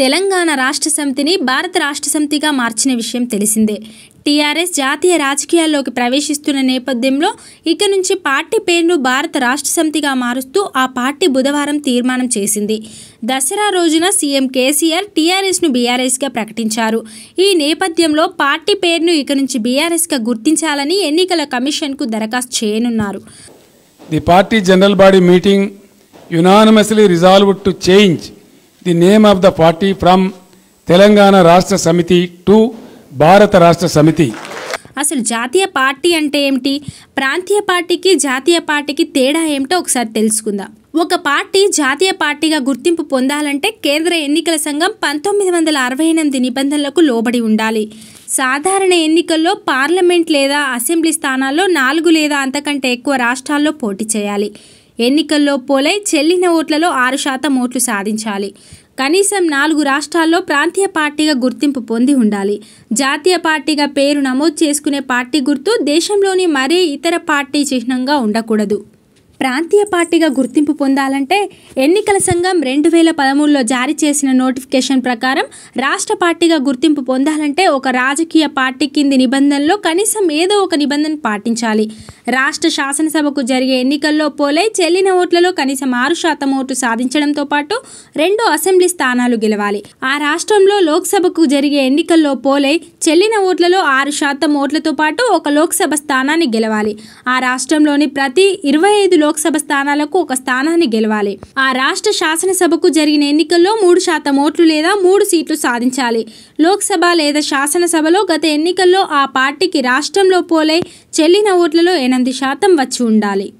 తెలంగాణ రాష్ట్ర సమితిని భారత రాష్ట్ర సమితిగా మార్చిన విషయం తెలిసిందే టీఆర్ఎస్ జాతీయ రాజకీయాల్లోకి ప్రవేశిస్తున్న నేపథ్యంలో ఇక నుంచి పార్టీ పేరును భారత రాష్ట్ర సమితిగా మారుస్తూ ఆ పార్టీ బుధవారం తీర్మానం చేసింది దసరా రోజున సీఎం కేసీఆర్ టీఆర్ఎస్ను బీఆర్ఎస్గా ప్రకటించారు ఈ నేపథ్యంలో పార్టీ పేరును ఇక నుంచి బీఆర్ఎస్గా గుర్తించాలని ఎన్నికల కమిషన్కు దరఖాస్తు చేయనున్నారు the party general body meeting unanimously resolved to change the name of the party from Telangana Rashtra Samithi to భారత రాష్ట్ర సమితి అసలు జాతీయ పార్టీ అంటే ఏమిటి ప్రాంతీయ పార్టీకి జాతీయ పార్టీకి తేడా ఏమిటో ఒకసారి తెలుసుకుందాం ఒక పార్టీ జాతీయ పార్టీగా గుర్తింపు పొందాలంటే కేంద్ర ఎన్నికల సంఘం పంతొమ్మిది వందల అరవై ఎనిమిది నిబంధనలకు లోబడి ఉండాలి సాధారణ ఎన్నికల్లో పార్లమెంట్ లేదా అసెంబ్లీ స్థానాల్లో నాలుగు లేదా అంతకంటే ఎక్కువ రాష్ట్రాల్లో పోటీ చేయాలి ఎన్నికల్లో పోలై చెల్లిన ఓట్లలో ఆరు శాతం ఓట్లు సాధించాలి కనీసం నాలుగు రాష్ట్రాల్లో ప్రాంతీయ పార్టీగా గుర్తింపు పొంది ఉండాలి జాతీయ పార్టీగా పేరు నమోదు చేసుకునే పార్టీ గుర్తు దేశంలోని మరే ఇతర పార్టీ చిహ్నంగా ఉండకూడదు ప్రాంతీయ పార్టీగా గుర్తింపు పొందాలంటే ఎన్నికల సంఘం రెండు వేల పదమూడులో జారీ చేసిన నోటిఫికేషన్ ప్రకారం రాష్ట్ర పార్టీగా గుర్తింపు పొందాలంటే ఒక రాజకీయ పార్టీ కింది నిబంధనలో కనీసం ఏదో ఒక నిబంధన పాటించాలి రాష్ట్ర శాసనసభకు జరిగే ఎన్నికల్లో పోలై చెల్లిన ఓట్లలో కనీసం ఆరు శాతం ఓటు సాధించడంతో పాటు రెండు అసెంబ్లీ స్థానాలు గెలవాలి ఆ రాష్ట్రంలో లోక్సభకు జరిగే ఎన్నికల్లో పోలై చెల్లిన ఓట్లలో ఆరు శాతం ఓట్లతో పాటు ఒక లోక్సభ స్థానాన్ని గెలవాలి ఆ రాష్ట్రంలోని ప్రతి ఇరవై ఐదు లోక్సభ స్థానాలకు ఒక స్థానాన్ని గెలవాలి ఆ రాష్ట్ర శాసనసభకు జరిగిన ఎన్నికల్లో మూడు శాతం ఓట్లు లేదా మూడు సీట్లు సాధించాలి లోక్సభ లేదా శాసనసభలో గత ఎన్నికల్లో ఆ పార్టీకి రాష్ట్రంలో పోలే చెల్లిన ఓట్లలో ఎనిమిది శాతం వచ్చి ఉండాలి